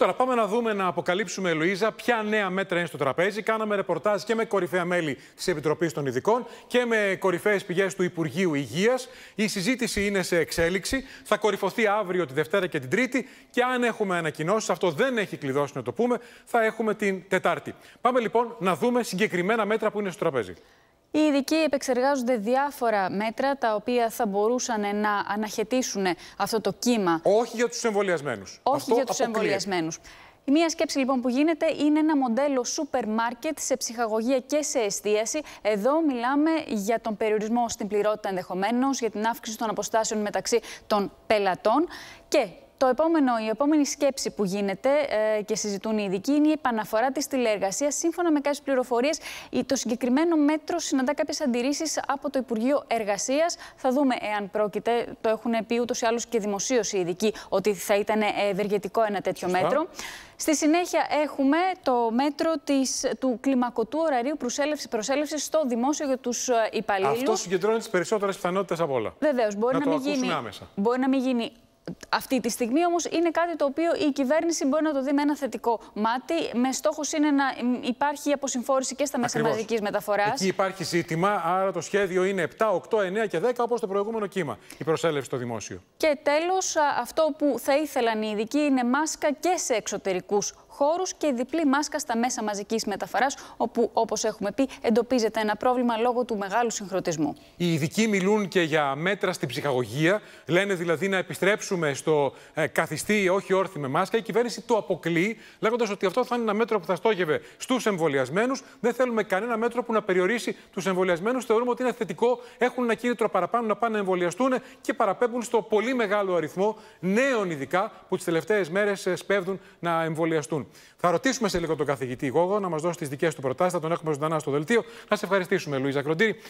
Τώρα πάμε να δούμε, να αποκαλύψουμε, Λουίζα, ποια νέα μέτρα είναι στο τραπέζι. Κάναμε ρεπορτάζ και με κορυφαία μέλη της Επιτροπής των Ειδικών και με κορυφαίες πηγές του Υπουργείου Υγείας. Η συζήτηση είναι σε εξέλιξη. Θα κορυφωθεί αύριο, τη Δευτέρα και την Τρίτη. Και αν έχουμε ανακοινώσεις, αυτό δεν έχει κλειδώσει να το πούμε, θα έχουμε την Τετάρτη. Πάμε λοιπόν να δούμε συγκεκριμένα μέτρα που είναι στο τραπέζι. Οι ειδικοί επεξεργάζονται διάφορα μέτρα τα οποία θα μπορούσαν να αναχαιτήσουν αυτό το κύμα. Όχι για τους εμβολιασμένους. Όχι αυτό για τους εμβολιασμένους. Η μία σκέψη λοιπόν που γίνεται είναι ένα μοντέλο σούπερ μάρκετ σε ψυχαγωγία και σε εστίαση. Εδώ μιλάμε για τον περιορισμό στην πληρότητα ενδεχομένως, για την αύξηση των αποστάσεων μεταξύ των πελατών και το επόμενο, η επόμενη σκέψη που γίνεται ε, και συζητούν οι ειδικοί είναι η επαναφορά της τηλεεργασίας. Σύμφωνα με κάποιες πληροφορίες, το συγκεκριμένο μέτρο συναντά κάποιες αντιρρήσεις από το Υπουργείο Εργασίας. Θα δούμε εάν πρόκειται. Το έχουν πει ούτως ή άλλως και δημοσίως οι ειδικοί ότι θα ήταν ευεργετικό ένα τέτοιο μέτρο. Στη συνέχεια έχουμε το μέτρο της, του κλιμακωτού ωραρίου στο δημόσιο για τους ε, υπαλλήλους. Αυτό συγκεντρώνει τις περισσότερες πιθανότητες από όλα. Βεβαίως. Μπορεί να, μπορεί να μην γίνει αυτή τη στιγμή όμως είναι κάτι το οποίο η κυβέρνηση μπορεί να το δει με ένα θετικό μάτι. Με στόχος είναι να υπάρχει αποσυμφόρηση και στα μέσα Ακριβώς. μαζικής μεταφοράς. Εκεί υπάρχει ζήτημα, άρα το σχέδιο είναι 7, 8, 9 και 10 όπως το προηγούμενο κύμα. Η προσέλευση στο δημόσιο. Και τέλος, αυτό που θα ήθελαν οι ειδικοί είναι μάσκα και σε εξωτερικούς χώρους και διπλή μάσκα στα μέσα μαζικής μεταφοράς, όπου, όπως έχουμε πει, εντοπίζεται ένα πρόβλημα λόγω του μεγάλου συγχρονισμού. Οι ειδικοί μιλούν και για μέτρα στην ψυχαγωγία. Λένε δηλαδή να επιστρέψουμε στο ε, καθιστή, όχι όρθι με μάσκα. Η κυβέρνηση το αποκλεί, λέγοντας ότι αυτό θα είναι ένα μέτρο που θα στόχευε στους εμβολιασμένους. Δεν θέλουμε κανένα μέτρο που να περιορίσει τους εμβολιασμένους. Θεωρούμε ότι είναι θετικό. Έχουν ένα κίνητρο παραπάνω να πάνε να εμβολιαστούν και παραπέμπουν στο πολύ μεγάλο αριθμό νέων ειδικά που τις τελευταίες μέρες ε, σπέβδουν να εμβολιαστούν. Θα ρωτήσουμε σε λίγο τον καθηγητή Γόγο να μας δώσει τις δικές του προτάσεις. Θα τον έχουμε ζωντανά στο δελτίο. Να σε ευχαριστήσουμε, Λουίζα Κροντήρη.